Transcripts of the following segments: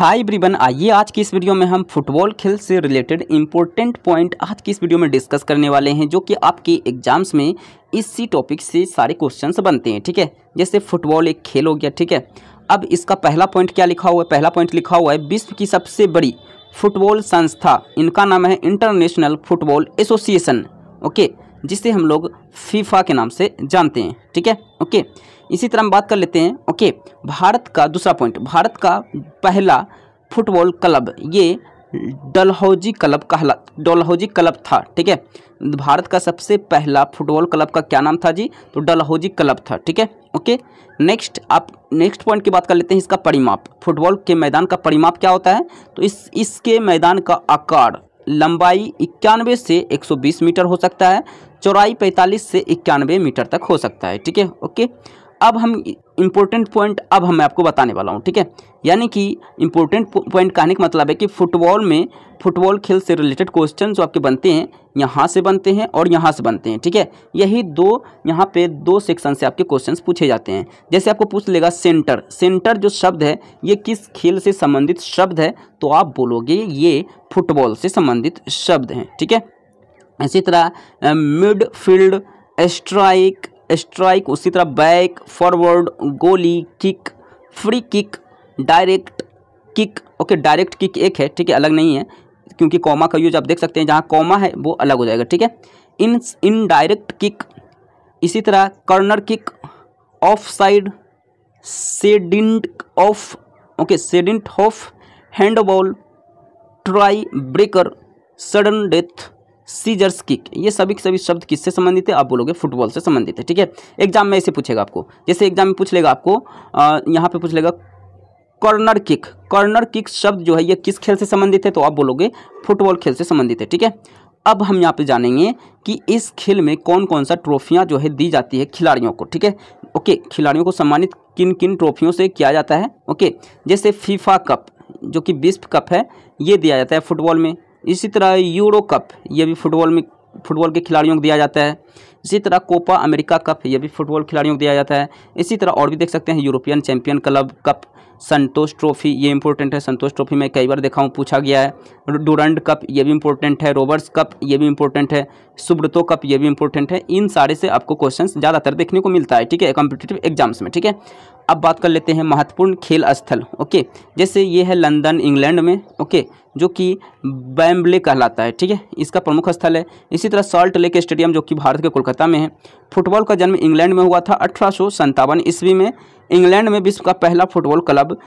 हाय ब्रिबन आइए आज की इस वीडियो में हम फुटबॉल खेल से रिलेटेड इम्पोर्टेंट पॉइंट आज की इस वीडियो में डिस्कस करने वाले हैं जो कि आपके एग्जाम्स में इसी टॉपिक से सारे क्वेश्चंस बनते हैं ठीक है जैसे फुटबॉल एक खेल हो गया ठीक है अब इसका पहला पॉइंट क्या लिखा हुआ है पहला पॉइंट लिखा हुआ है विश्व की सबसे बड़ी फुटबॉल संस्था इनका नाम है इंटरनेशनल फुटबॉल एसोसिएशन ओके जिसे हम लोग फीफा के नाम से जानते हैं ठीक है ओके इसी तरह हम बात कर लेते हैं ओके भारत का दूसरा पॉइंट भारत का पहला फुटबॉल क्लब ये डलहौजी क्लब कहला डलहौजी क्लब था ठीक है भारत का सबसे पहला फुटबॉल क्लब का क्या नाम था जी तो डलहौजी क्लब था ठीक है ओके नेक्स्ट आप नेक्स्ट पॉइंट की बात कर लेते हैं इसका परिमाप फुटबॉल के मैदान का परिमाप क्या होता है तो इस इसके मैदान का आकार लंबाई इक्यानवे से 120 मीटर हो सकता है चौड़ाई 45 से इक्यानवे मीटर तक हो सकता है ठीक है ओके अब हम इम्पोर्टेंट पॉइंट अब हम आपको बताने वाला हूँ ठीक है यानी कि इम्पोर्टेंट पॉइंट कहने का मतलब है कि फुटबॉल में फुटबॉल खेल से रिलेटेड क्वेश्चन जो आपके बनते हैं यहाँ से बनते हैं और यहाँ से बनते हैं ठीक है यही दो यहाँ पे दो सेक्शन से आपके क्वेश्चन पूछे जाते हैं जैसे आपको पूछ लेगा सेंटर सेंटर जो शब्द है ये किस खेल से संबंधित शब्द है तो आप बोलोगे ये फुटबॉल से संबंधित शब्द हैं ठीक है इसी तरह मिड फील्ड स्ट्राइक स्ट्राइक उसी तरह back forward goalie kick free kick direct kick okay direct kick एक है ठीक है अलग नहीं है क्योंकि कॉमा का यूज आप देख सकते हैं जहाँ कॉमा है वो अलग हो जाएगा ठीक है इन इन डायरेक्ट किक इसी तरह corner kick offside sending off okay sending off handball tiebreaker sudden death scissors kick ये सभी सभी शब्द किससे संबंधित है आप बोलोगे फुटबॉल से संबंधित है ठीक है एग्जाम में ऐसे पूछेगा आपको जैसे एग्जाम में पूछ लेगा आपको यहाँ पे पूछ लेगा कॉर्नर किक कॉर्नर किक शब्द जो है ये किस खेल से संबंधित है तो आप बोलोगे फुटबॉल खेल से संबंधित है ठीक है अब हम यहाँ पे जानेंगे कि इस खेल में कौन कौन सा ट्रॉफियाँ जो है दी जाती है खिलाड़ियों को ठीक है ओके खिलाड़ियों को सम्मानित किन किन ट्रॉफियों से किया जाता है ओके जैसे फीफा कप जो कि विश्व कप है ये दिया जाता है फुटबॉल में इसी तरह यूरो कप ये भी फुटबॉल में फुटबॉल के खिलाड़ियों को दिया जाता है इसी तरह कोपा अमेरिका कप ये भी फुटबॉल खिलाड़ियों को दिया जाता है इसी तरह और भी देख सकते हैं European champion club cup Santosh trophy ये इंपॉर्टेंट है संतोष ट्रॉफी में कई बार देखा हूँ पूछा गया है डूरंड कप ये भी इंपॉर्टेंट है रोबर्ट्स कप ये भी इंपॉर्टेंट है सुब्रतो कप ये भी इंपॉर्टेंट है इन सारे से आपको क्वेश्चन ज़्यादातर देखने को मिलता है ठीक है कॉम्पिटेटिव एग्जाम्स में ठीक है अब बात कर लेते हैं महत्वपूर्ण खेल स्थल ओके जैसे ये है लंदन इंग्लैंड में ओके जो कि बैम्बले कहलाता है ठीक है इसका प्रमुख स्थल है इसी तरह सॉल्ट लेक स्टेडियम जो कि भारत के कोलकाता में है फुटबॉल का जन्म इंग्लैंड में हुआ था अठारह ईस्वी में इंग्लैंड में विश्व का पहला football club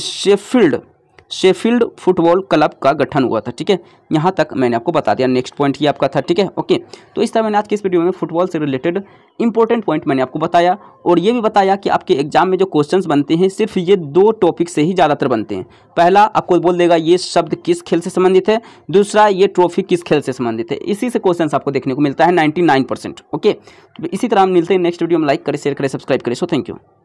Sheffield Sheffield football club का गठन हुआ था ठीक है यहाँ तक मैंने आपको बता दिया नेक्स्ट पॉइंट ये आपका था ठीक है ओके तो इस तरह मैंने आज की इस वीडियो में फुटबॉल से रिलेटेड इंपॉर्टेंट पॉइंट मैंने आपको बताया और ये भी बताया कि आपके एग्जाम में जो क्वेश्चंस बनते हैं सिर्फ ये दो टॉपिक से ही ज़्यादातर बनते हैं पहला आपको बोल देगा ये शब्द किस खेल से संबंधित है दूसरा ये ट्रॉफी किस खेल से संबंधित है इसी से क्वेश्चन आपको देखने को मिलता है नाइन्टी ओके तो इसी तरह हम मिलते हैं नेक्स्ट वीडियो में लाइक करें शेयर करें सब्सक्राइब करें सो थैंक यू